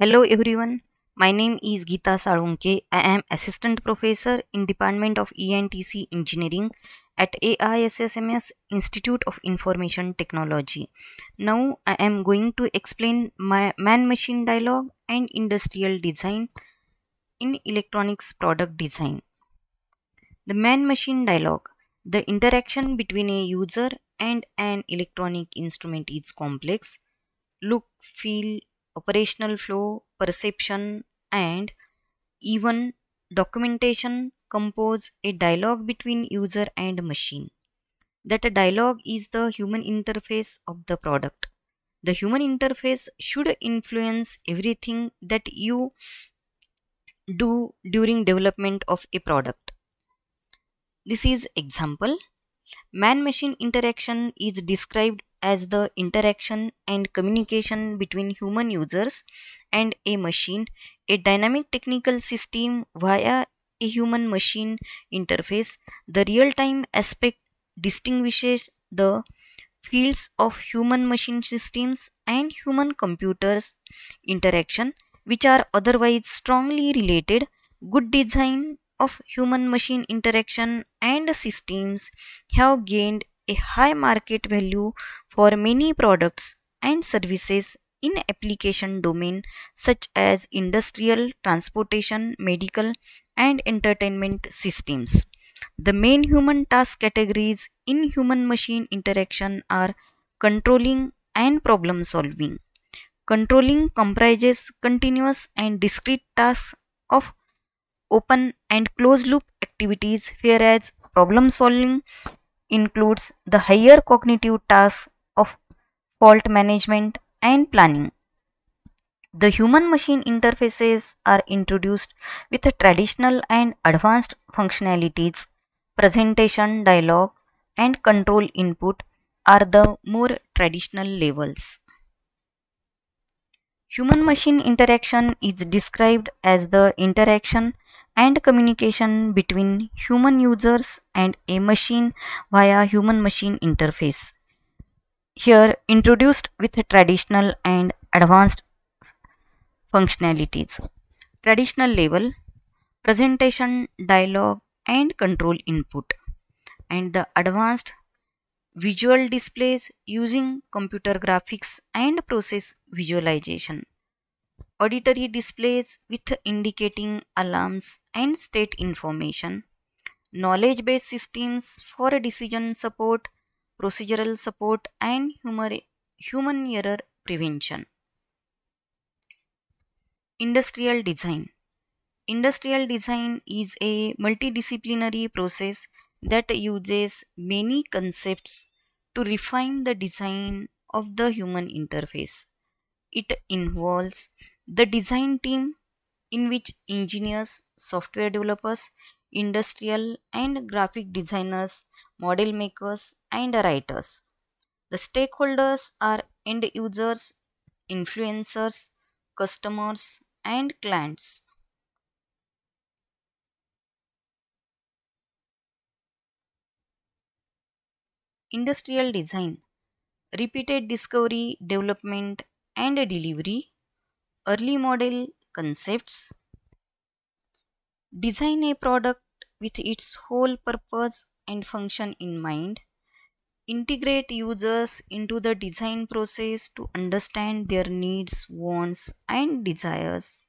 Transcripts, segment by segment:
Hello everyone, my name is Geeta Salunke. I am Assistant Professor in Department of ENTC Engineering at AISSMS Institute of Information Technology. Now I am going to explain my man-machine dialogue and industrial design in electronics product design. The man-machine dialogue. The interaction between a user and an electronic instrument is complex. Look, feel, operational flow, perception, and even documentation compose a dialogue between user and machine. That a dialogue is the human interface of the product. The human interface should influence everything that you do during development of a product. This is example. Man-machine interaction is described as the interaction and communication between human users and a machine, a dynamic technical system via a human machine interface. The real time aspect distinguishes the fields of human machine systems and human computers interaction, which are otherwise strongly related. Good design of human machine interaction and systems have gained a high market value for many products and services in application domain such as industrial, transportation, medical and entertainment systems. The main human task categories in human-machine interaction are controlling and problem solving. Controlling comprises continuous and discrete tasks of open and closed loop activities whereas problem solving includes the higher cognitive tasks of fault management and planning. The human machine interfaces are introduced with traditional and advanced functionalities. Presentation, dialogue, and control input are the more traditional levels. Human machine interaction is described as the interaction and communication between human users and a machine via human-machine interface. Here introduced with traditional and advanced functionalities. Traditional level, presentation, dialogue and control input and the advanced visual displays using computer graphics and process visualization auditory displays with indicating alarms and state information, knowledge based systems for decision support, procedural support, and human error prevention. Industrial design. Industrial design is a multidisciplinary process that uses many concepts to refine the design of the human interface. It involves the design team in which engineers, software developers, industrial and graphic designers, model makers and writers. The stakeholders are end users, influencers, customers and clients. Industrial design, repeated discovery, development and delivery early model concepts, design a product with its whole purpose and function in mind, integrate users into the design process to understand their needs, wants and desires.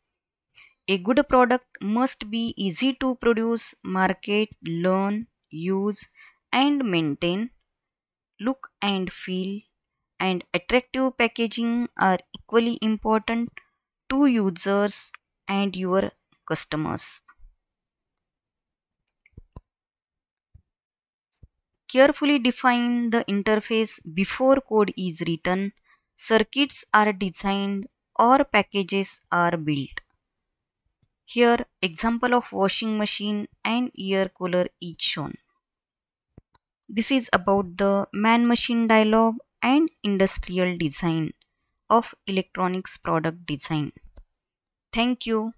A good product must be easy to produce, market, learn, use and maintain. Look and feel and attractive packaging are equally important to users and your customers. Carefully define the interface before code is written. Circuits are designed or packages are built. Here example of washing machine and air cooler is shown. This is about the man-machine dialogue and industrial design of electronics product design. Thank you.